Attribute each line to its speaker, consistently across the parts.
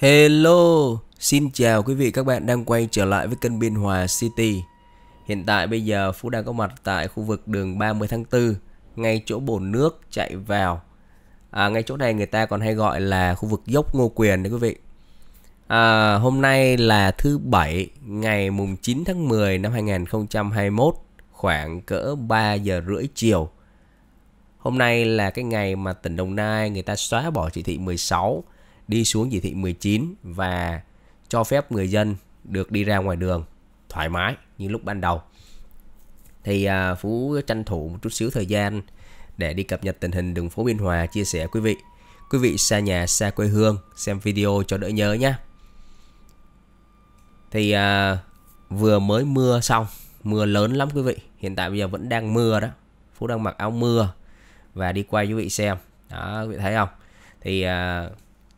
Speaker 1: Hello, xin chào quý vị các bạn đang quay trở lại với kênh Biên Hòa City. Hiện tại bây giờ Phú đang có mặt tại khu vực đường 30 tháng 4, ngay chỗ bồn nước chạy vào. À, ngay chỗ này người ta còn hay gọi là khu vực dốc Ngô Quyền đấy quý vị. À, hôm nay là thứ bảy, ngày mùng 9 tháng 10 năm 2021, khoảng cỡ 3 giờ rưỡi chiều. Hôm nay là cái ngày mà tỉnh Đồng Nai người ta xóa bỏ chỉ thị 16 đi xuống chỉ thị 19 và cho phép người dân được đi ra ngoài đường thoải mái như lúc ban đầu. Thì à, Phú tranh thủ một chút xíu thời gian để đi cập nhật tình hình đường phố Biên Hòa chia sẻ quý vị. Quý vị xa nhà, xa quê hương, xem video cho đỡ nhớ nhé. Thì à, vừa mới mưa xong, mưa lớn lắm quý vị. Hiện tại bây giờ vẫn đang mưa đó. Phú đang mặc áo mưa và đi quay quý vị xem. Đó, quý vị thấy không? Thì à,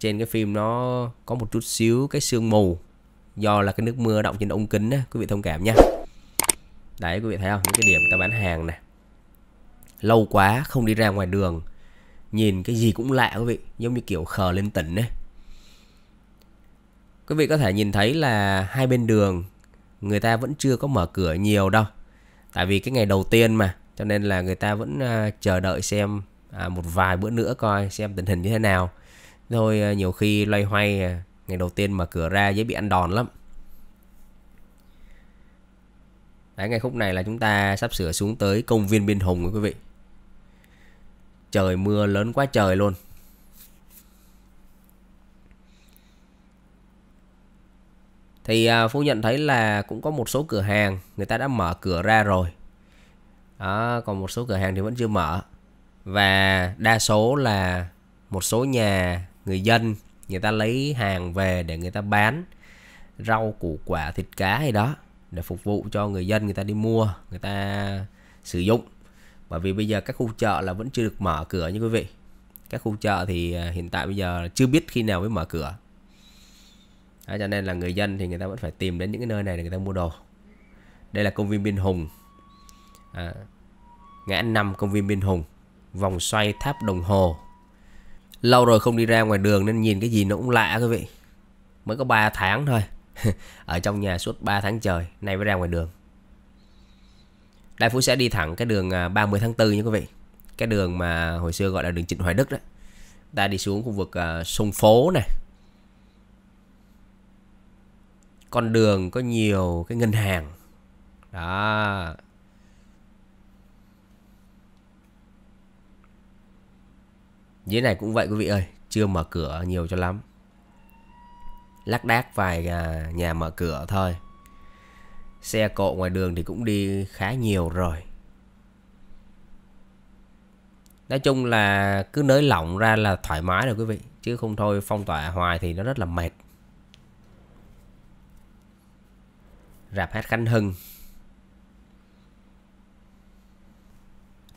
Speaker 1: trên cái phim nó có một chút xíu cái sương mù do là cái nước mưa động trên ống kính á quý vị thông cảm nha đấy quý vị thấy không những cái điểm ta bán hàng nè lâu quá không đi ra ngoài đường nhìn cái gì cũng lạ quý vị giống như kiểu khờ lên tỉnh ấy quý vị có thể nhìn thấy là hai bên đường người ta vẫn chưa có mở cửa nhiều đâu tại vì cái ngày đầu tiên mà cho nên là người ta vẫn à, chờ đợi xem à, một vài bữa nữa coi xem tình hình như thế nào Thôi ờ, nhiều khi loay hoay ờ, Ngày đầu tiên mở cửa ra dễ bị ăn đòn lắm Đấy, ngày khúc này là chúng ta sắp sửa xuống tới công viên Biên Hùng quý vị Trời mưa lớn quá trời luôn Thì à, Phú nhận thấy là cũng có một số cửa hàng người ta đã mở cửa ra rồi à, Còn một số cửa hàng thì vẫn chưa mở Và đa số là một số nhà người dân người ta lấy hàng về để người ta bán rau củ quả thịt cá hay đó để phục vụ cho người dân người ta đi mua người ta sử dụng bởi vì bây giờ các khu chợ là vẫn chưa được mở cửa như quý vị các khu chợ thì à, hiện tại bây giờ chưa biết khi nào mới mở cửa đó, cho nên là người dân thì người ta vẫn phải tìm đến những cái nơi này để người ta mua đồ đây là công viên biên hùng à, ngã năm công viên biên hùng vòng xoay tháp đồng hồ lâu rồi không đi ra ngoài đường nên nhìn cái gì nó cũng lạ quý vị mới có 3 tháng thôi ở trong nhà suốt 3 tháng trời nay mới ra ngoài đường Đại Phú sẽ đi thẳng cái đường 30 à, tháng 4 nha quý vị cái đường mà hồi xưa gọi là đường Trịnh Hoài Đức đó ta đi xuống khu vực uh, sông phố này con đường có nhiều cái ngân hàng đó Dưới này cũng vậy quý vị ơi, chưa mở cửa nhiều cho lắm. Lác đác vài à, nhà mở cửa thôi. Xe cộ ngoài đường thì cũng đi khá nhiều rồi. Nói chung là cứ nới lỏng ra là thoải mái rồi quý vị. Chứ không thôi phong tỏa hoài thì nó rất là mệt. Rạp hát Khánh Hưng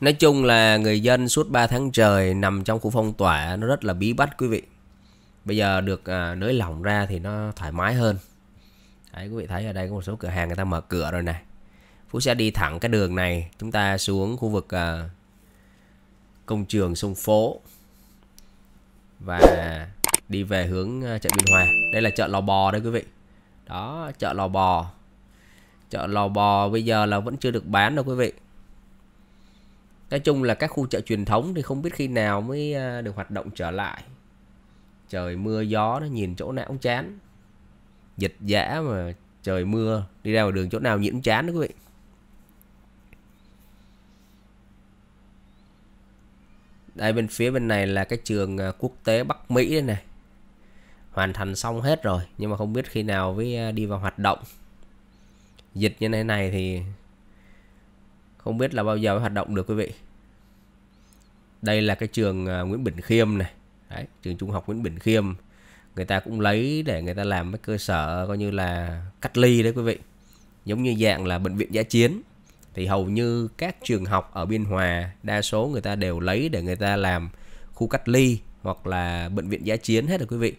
Speaker 1: Nói chung là người dân suốt 3 tháng trời nằm trong khu phong tỏa nó rất là bí bách quý vị. Bây giờ được à, nới lỏng ra thì nó thoải mái hơn. Đấy quý vị thấy ở đây có một số cửa hàng người ta mở cửa rồi này. Phú sẽ đi thẳng cái đường này, chúng ta xuống khu vực à, công trường sông phố và đi về hướng à, chợ Biên Hòa. Đây là chợ lò bò đây quý vị. Đó, chợ lò bò. Chợ lò bò bây giờ là vẫn chưa được bán đâu quý vị nói chung là các khu chợ truyền thống thì không biết khi nào mới à, được hoạt động trở lại trời mưa gió nó nhìn chỗ nào cũng chán dịch dã mà trời mưa đi ra ngoài đường chỗ nào nhiễm chán đó quý vị đây bên phía bên này là cái trường à, quốc tế Bắc Mỹ đây này hoàn thành xong hết rồi nhưng mà không biết khi nào mới à, đi vào hoạt động dịch như thế này thì không biết là bao giờ mới hoạt động được quý vị đây là cái trường à, Nguyễn Bình Khiêm này Đấy, trường trung học Nguyễn Bình Khiêm người ta cũng lấy để người ta làm cái cơ sở coi như là cách ly đấy quý vị giống như dạng là bệnh viện giã chiến thì hầu như các trường học ở Biên Hòa đa số người ta đều lấy để người ta làm khu cách ly hoặc là bệnh viện giã chiến hết rồi quý vị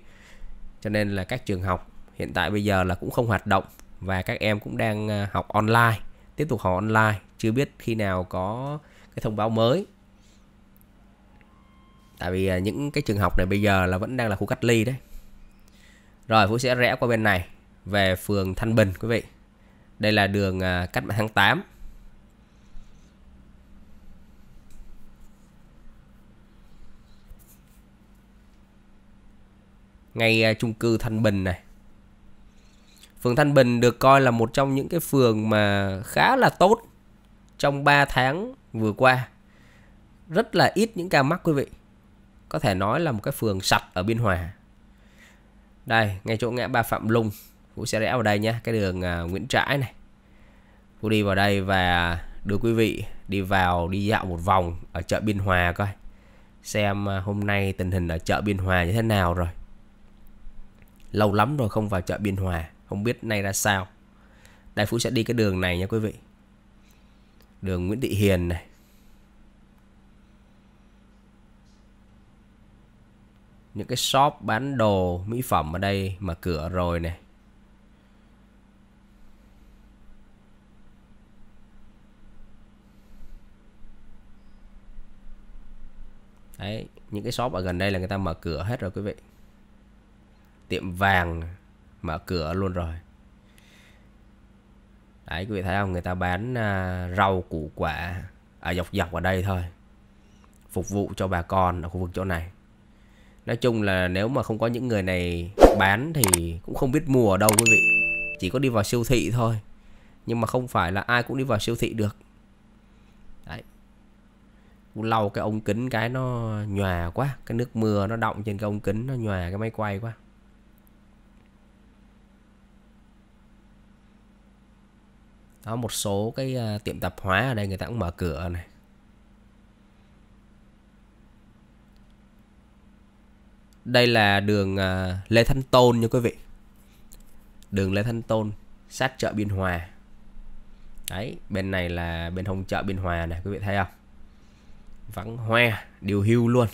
Speaker 1: cho nên là các trường học hiện tại bây giờ là cũng không hoạt động và các em cũng đang à, học online tiếp tục học online chưa biết khi nào có cái thông báo mới tại vì à, những cái trường học này bây giờ là vẫn đang là khu cách ly đấy rồi Phú sẽ rẽ qua bên này về phường Thanh Bình quý vị đây là đường à, cách mạng tháng 8 ngay à, chung cư Thanh Bình này phường Thanh Bình được coi là một trong những cái phường mà khá là tốt trong 3 tháng vừa qua rất là ít những ca mắc quý vị có thể nói là một cái phường sạch ở Biên Hòa đây ngay chỗ ngã ba Phạm Lung Vũ sẽ rẽ vào đây nhé cái đường à, Nguyễn Trãi này Vũ đi vào đây và đưa quý vị đi vào đi dạo một vòng ở chợ Biên Hòa coi xem à, hôm nay tình hình ở chợ Biên Hòa như thế nào rồi lâu lắm rồi không vào chợ Biên Hòa không biết nay ra sao đây Phú sẽ đi cái đường này nha quý vị đường Nguyễn Thị Hiền này. Những cái shop bán đồ mỹ phẩm ở đây mà cửa rồi này. Đấy, những cái shop ở gần đây là người ta mở cửa hết rồi quý vị. Tiệm vàng mở cửa luôn rồi đấy quý vị thấy không người ta bán à, rau củ quả ở à, dọc dọc ở đây thôi phục vụ cho bà con ở khu vực chỗ này nói chung là nếu mà không có những người này bán thì cũng không biết mua ở đâu quý vị chỉ có đi vào siêu thị thôi nhưng mà không phải là ai cũng đi vào siêu thị được đấy lau cái ống kính cái nó nhòa quá cái nước mưa nó động trên cái ống kính nó nhòa cái máy quay quá có một số cái uh, tiệm tạp hóa ở đây người ta cũng mở cửa này đây là đường uh, Lê Thanh Tôn nha quý vị đường Lê Thanh Tôn sát chợ Biên Hòa đấy bên này là bên hông chợ Biên Hòa này quý vị thấy không vắng hoe điều hưu luôn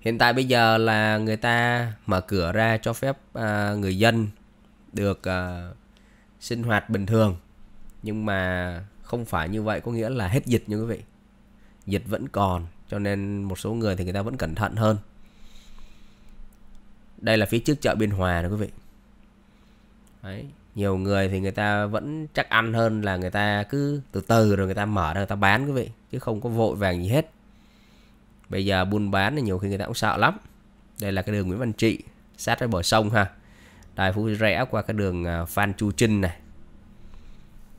Speaker 1: hiện tại bây giờ là người ta mở cửa ra cho phép à, người dân được à, sinh hoạt bình thường nhưng mà không phải như vậy có nghĩa là hết dịch như quý vị dịch vẫn còn cho nên một số người thì người ta vẫn cẩn thận hơn đây là phía trước chợ biên hòa nè quý vị Đấy, nhiều người thì người ta vẫn chắc ăn hơn là người ta cứ từ từ rồi người ta mở ra người ta bán quý vị chứ không có vội vàng gì hết bây giờ buôn bán thì nhiều khi người ta cũng sợ lắm đây là cái đường Nguyễn Văn Trị sát với bờ sông ha đây Phú rẽ qua cái đường à, Phan Chu Trinh này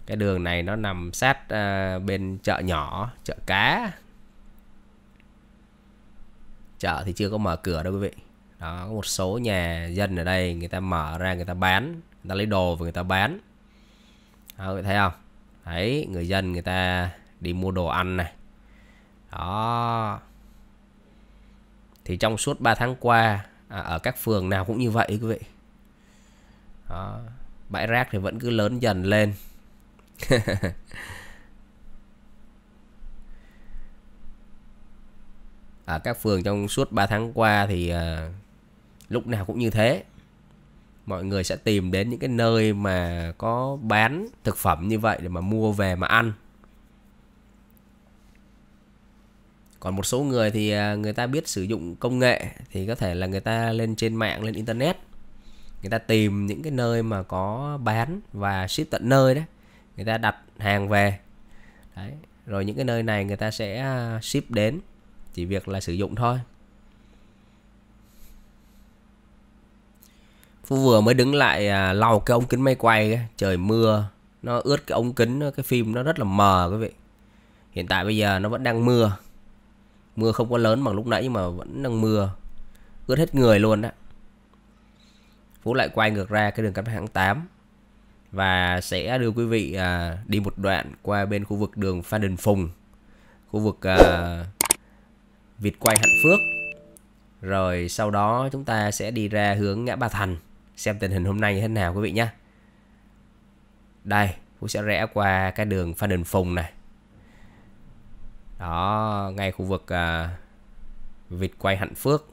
Speaker 1: cái đường này nó nằm sát à, bên chợ nhỏ chợ cá chợ thì chưa có mở cửa đâu quý vị đó có một số nhà dân ở đây người ta mở ra người ta bán người ta lấy đồ và người ta bán đó, quý vị thấy không đấy người dân người ta đi mua đồ ăn này đó thì trong suốt 3 tháng qua à, ở các phường nào cũng như vậy quý vị đó, bãi rác thì vẫn cứ lớn dần lên ở các phường trong suốt 3 tháng qua thì à, lúc nào cũng như thế mọi người sẽ tìm đến những cái nơi mà có bán thực phẩm như vậy để mà mua về mà ăn còn một số người thì à, người ta biết sử dụng công nghệ thì có thể là người ta lên trên mạng lên internet người ta tìm những cái nơi mà có bán và ship tận nơi đấy người ta đặt hàng về đấy rồi những cái nơi này người ta sẽ à, ship đến chỉ việc là sử dụng thôi Phú vừa mới đứng lại à, lau cái ống kính máy quay ấy. trời mưa nó ướt cái ống kính cái phim nó rất là mờ quý vị hiện tại bây giờ nó vẫn đang mưa mưa không có lớn bằng lúc nãy nhưng mà vẫn đang mưa ướt hết người luôn đó Phú lại quay ngược ra cái đường cắm hãng 8 và sẽ đưa quý vị à, đi một đoạn qua bên khu vực đường Phan Đình Phùng khu vực à, Việt Quay Hạnh Phước rồi sau đó chúng ta sẽ đi ra hướng ngã Ba Thành xem tình hình hôm nay như thế nào quý vị nhé đây Phú sẽ rẽ qua cái đường Phan Đình Phùng này đó ngay khu vực à, vịt quay hạnh phước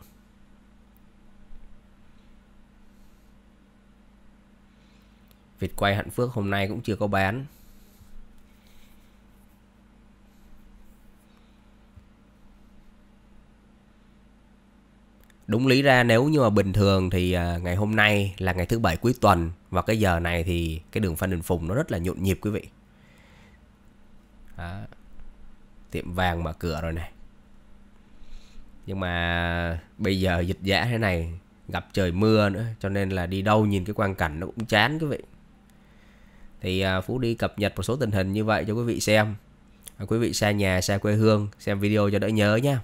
Speaker 1: vịt quay hạnh phước hôm nay cũng chưa có bán đúng lý ra nếu như mà bình thường thì à, ngày hôm nay là ngày thứ bảy cuối tuần và cái giờ này thì cái đường Phan Đình Phùng nó rất là nhộn nhịp quý vị. Đó tiệm vàng mở cửa rồi này nhưng mà bây giờ dịch giả thế này gặp trời mưa nữa cho nên là đi đâu nhìn cái quang cảnh nó cũng chán quý vị thì à, phú đi cập nhật một số tình hình như vậy cho quý vị xem à, quý vị xa nhà xa quê hương xem video cho đỡ nhớ nhá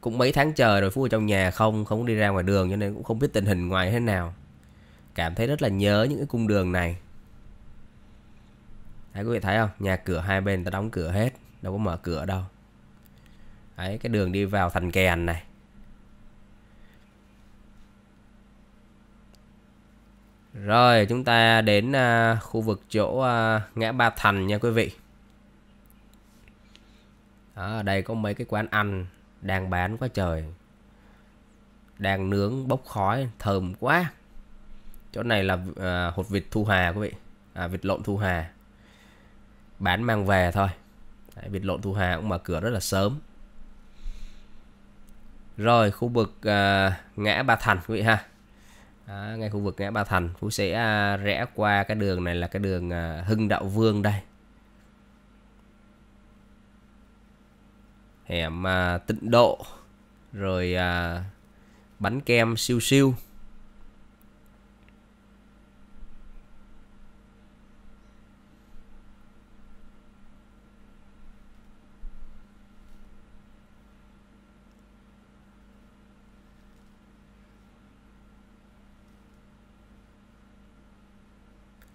Speaker 1: cũng mấy tháng trời rồi phú ở trong nhà không không đi ra ngoài đường cho nên cũng không biết tình hình ngoài thế nào cảm thấy rất là nhớ những cái cung đường này đấy quý vị thấy không nhà cửa hai bên ta đóng cửa hết đâu có mở cửa đâu đấy cái đường đi vào thành kèn này Rồi chúng ta đến à, khu vực chỗ à, ngã Ba Thành nha quý vị. ở đây có mấy cái quán ăn đang bán quá trời. Đang nướng bốc khói thơm quá. Chỗ này là à, hột vịt thu hà quý vị. À vịt lộn thu hà bán mang về thôi Đấy, vịt lộn thu hà cũng mở cửa rất là sớm rồi khu vực à, ngã ba thành quý vị ha à, ngay khu vực ngã ba thành phú sẽ à, rẽ qua cái đường này là cái đường à, hưng đạo vương đây hẻm à, tịnh độ rồi à, bánh kem siêu siêu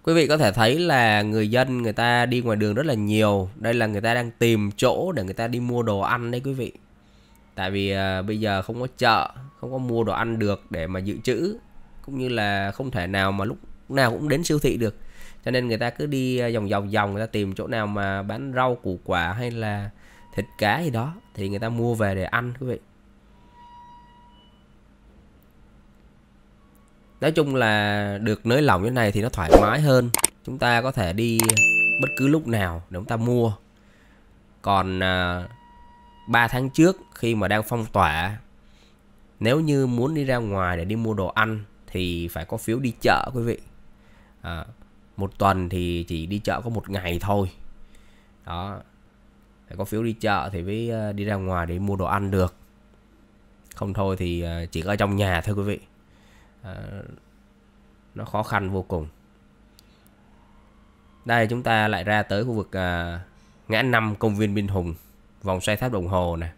Speaker 1: quý vị có thể thấy là người dân người ta đi ngoài đường rất là nhiều đây là người ta đang tìm chỗ để người ta đi mua đồ ăn đấy quý vị tại vì à, bây giờ không có chợ không có mua đồ ăn được để mà dự trữ cũng như là không thể nào mà lúc nào cũng đến siêu thị được cho nên người ta cứ đi à, vòng vòng vòng người ta tìm chỗ nào mà bán rau củ quả hay là thịt cá gì đó thì người ta mua về để ăn quý vị nói chung là được nới lỏng như này thì nó thoải mái hơn chúng ta có thể đi bất cứ lúc nào để chúng ta mua còn à, 3 tháng trước khi mà đang phong tỏa nếu như muốn đi ra ngoài để đi mua đồ ăn thì phải có phiếu đi chợ quý vị à, một tuần thì chỉ đi chợ có một ngày thôi đó phải có phiếu đi chợ thì mới à, đi ra ngoài để mua đồ ăn được không thôi thì à, chỉ ở trong nhà thôi quý vị Ờ, nó khó khăn vô cùng đây chúng ta lại ra tới khu vực à, ngã năm công viên Minh Hùng vòng xoay tháp đồng hồ này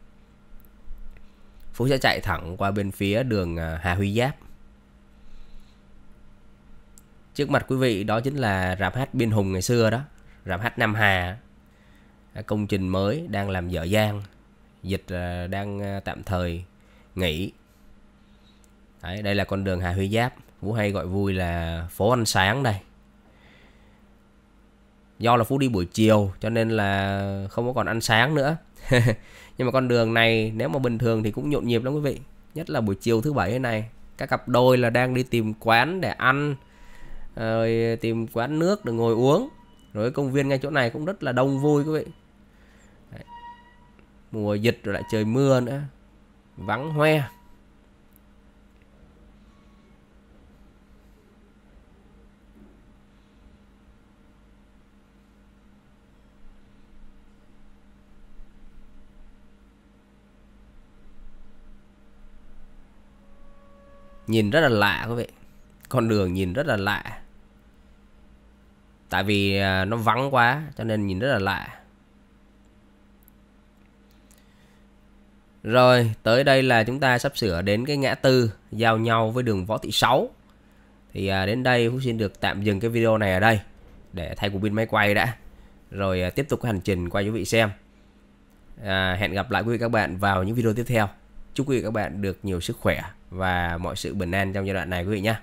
Speaker 1: Phú sẽ chạy thẳng qua bên phía đường ờ, Hà Huy Giáp trước mặt quý vị đó chính là rạp hát Biên Hùng ngày xưa đó rạp hát Nam Hà công trình mới đang làm dở dang dịch đang tạm thời nghỉ Đấy, đây là con đường Hà Huy Giáp Vũ hay gọi vui là phố ăn sáng đây Do là Phú đi buổi chiều cho nên là không có còn ăn sáng nữa Nhưng mà con đường này nếu mà bình thường thì cũng nhộn nhịp lắm quý vị Nhất là buổi chiều thứ bảy thế này Các cặp đôi là đang đi tìm quán để ăn Rồi tìm quán nước để ngồi uống Rồi công viên ngay chỗ này cũng rất là đông vui quý vị Đấy. Mùa dịch rồi lại trời mưa nữa Vắng hoe nhìn rất là lạ quý vị con đường nhìn rất là lạ tại vì à, nó vắng quá cho nên nhìn rất là lạ rồi tới đây là chúng ta sắp sửa đến cái ngã tư giao nhau với đường võ thị sáu, thì à, đến đây Phú xin được tạm dừng cái video này ở đây để thay cục pin máy quay đã rồi à, tiếp tục hành trình quay quý vị xem à, hẹn gặp lại quý vị các bạn vào những video tiếp theo chúc quý vị các bạn được nhiều sức khỏe và mọi sự bình an trong giai đoạn này quý vị nhé